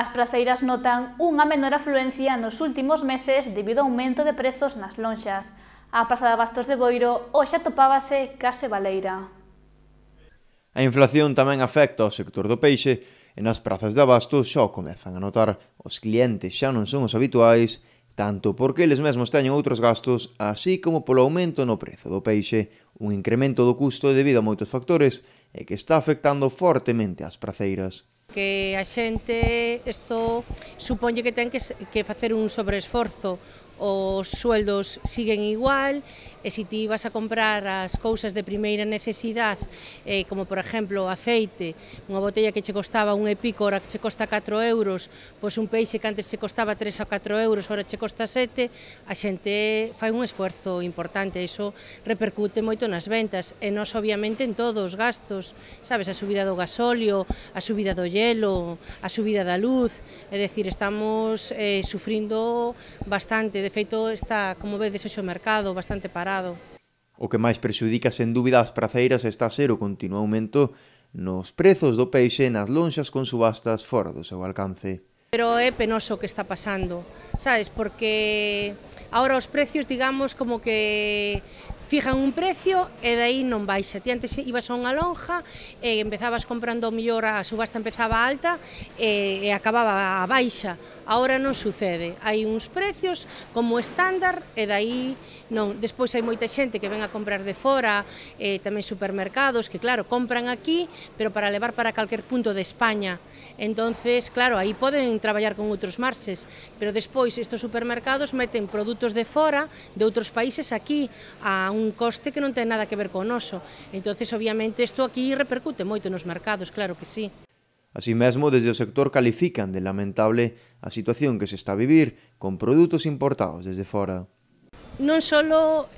As praceiras notan unha menor afluencia nos últimos meses debido ao aumento de prezos nas lonxas. A Praza de Abastos de Boiro hoxe atopábase case baleira. A inflación tamén afecta ao sector do peixe e nas prazas de abastos xa comezan a notar. Os clientes xa non son os habituais, tanto porque eles mesmos teñen outros gastos, así como polo aumento no prezo do peixe, un incremento do custo debido a moitos factores e que está afectando fortemente as praceiras que a xente isto suponlle que ten que, que facer un sobreesforzo, os sueldos siguen igual, e se ti vas a comprar as cousas de primeira necesidade, eh, como por exemplo o aceite, unha botella que che costaba un epico, ora que che costa 4 euros, pois un peixe que antes che costaba 3 ou 4 euros, ora che costa 7, a xente fai un esforzo importante, iso repercute moito nas ventas, e nos obviamente en todos os gastos, sabes, a subida do gasóleo, a subida do hielo, a subida da luz, é dicir, estamos eh, sufrindo bastante, de feito está, como vedes, hoxe o mercado bastante parado. O que máis prexudica, sen dúbida as praceiras está a ser o continuo aumento nos prezos do peixe nas lonxas con subastas fora do seu alcance. Pero é penoso o que está pasando, sabes? Porque agora os precios, digamos, como que fijan un precio e de aí non baixa. Ti antes ibas a unha lonja e empezabas comprando o millor a subasta empezaba alta e, e acababa a baixa. Ahora non sucede. Hai uns precios como estándar e de aí non. Despois hai moita xente que ven a comprar de fora, e tamén supermercados que claro, compran aquí, pero para levar para calquer punto de España. Entonces, claro, aí poden traballar con outros marxes, pero despois estos supermercados meten produtos de fora, de outros países aquí a un coste que non ten nada que ver con noso. entonces obviamente, isto aquí repercute moito nos mercados, claro que sí. Así mesmo, desde o sector califican de lamentable a situación que se está a vivir con produtos importados desde fora. Non só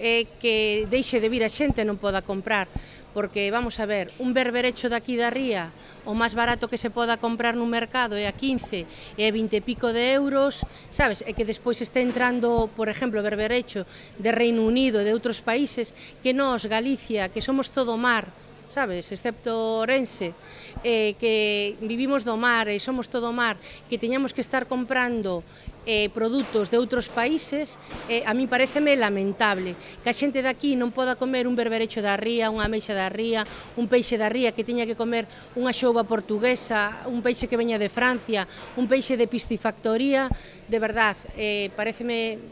eh, que deixe de vir a xente non poda comprar, porque vamos a ver, un berberecho daqui da ría o máis barato que se poda comprar no mercado é a 15 e a 20 e pico de euros, sabes? E que despois está entrando, por exemplo, berberecho de Reino Unido e de outros países que nós, Galicia, que somos todo mar, sabes, excepto Orense, eh, que vivimos do mar e somos todo mar, que teñamos que estar comprando eh, produtos de outros países, eh, a mí pareceme lamentable que a xente daqui non poda comer un berberecho da ría, unha ameixa da ría, un peixe da ría, que teña que comer unha xouba portuguesa, un peixe que veña de Francia, un peixe de piscifactoría, de verdad, eh, pareceme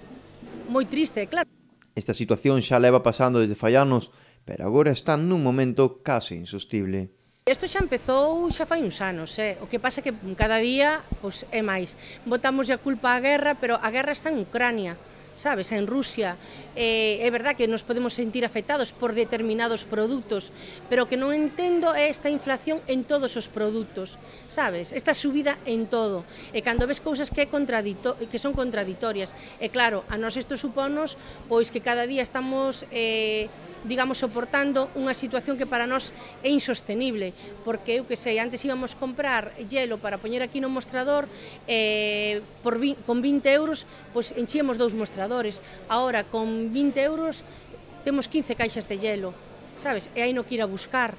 moi triste, claro. Esta situación xa leva pasando desde fallanos, pero agora están nun momento case insustible. Isto xa empezou xa fai uns anos, eh? o que pasa que cada día pois, é máis. Botamos a culpa á guerra, pero a guerra está en Ucrania, sabes, en Rusia. Eh, é verdad que nos podemos sentir afectados por determinados produtos, pero o que non entendo é esta inflación en todos os produtos, sabes, esta subida en todo. E cando ves cousas que, é contradito, que son contraditorias, e claro, a nós isto suponos pois que cada día estamos... Eh, digamos, soportando unha situación que para nós é insostenible, porque eu que sei, antes íbamos comprar hielo para poñer aquí no mostrador eh, por con 20 euros, pois enchíamos dous mostradores. Ahora, con 20 euros, temos 15 caixas de hielo, sabes? E aí non que ir a buscar.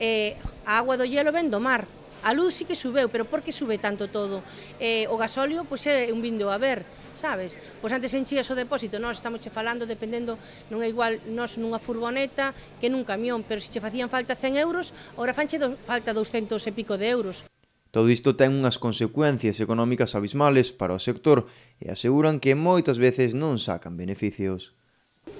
Eh, a agua do hielo ven do mar, A luz sí que subeu, pero por que sube tanto todo? Eh, o gasóleo pois, é un vindo a ver sabes? Pois antes enchías o depósito, nós estamos che falando dependendo, non é igual nós nunha furgoneta que nun camión, pero se che facían falta 100 euros, ora fanche do, falta 200 e pico de euros. Todo isto ten unhas consecuencias económicas abismales para o sector e aseguran que moitas veces non sacan beneficios.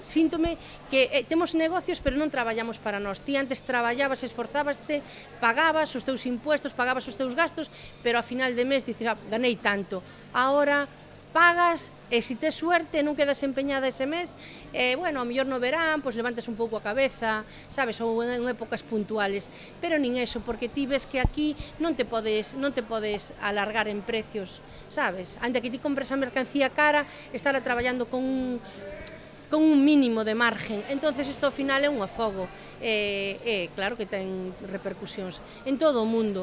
Síntome que eh, temos negocios pero non traballamos para nós. Ti antes traballabas, esforzábaste, pagabas os teus impuestos, pagabas os teus gastos, pero a final de mes dices, ah, ganei tanto. Ahora pagas e se tes suerte non quedas empeñada ese mes, eh, bueno, a mellor no verán, pois levantas un pouco a cabeza, sabes, ou en épocas puntuales, pero nin eso, porque ti ves que aquí non te podes, non te podes alargar en precios, sabes? Ainda que ti compres a mercancía cara, estará traballando con un con un mínimo de margen. Entonces isto ao final é un afogo. E, eh, eh, claro que ten repercusións en todo o mundo.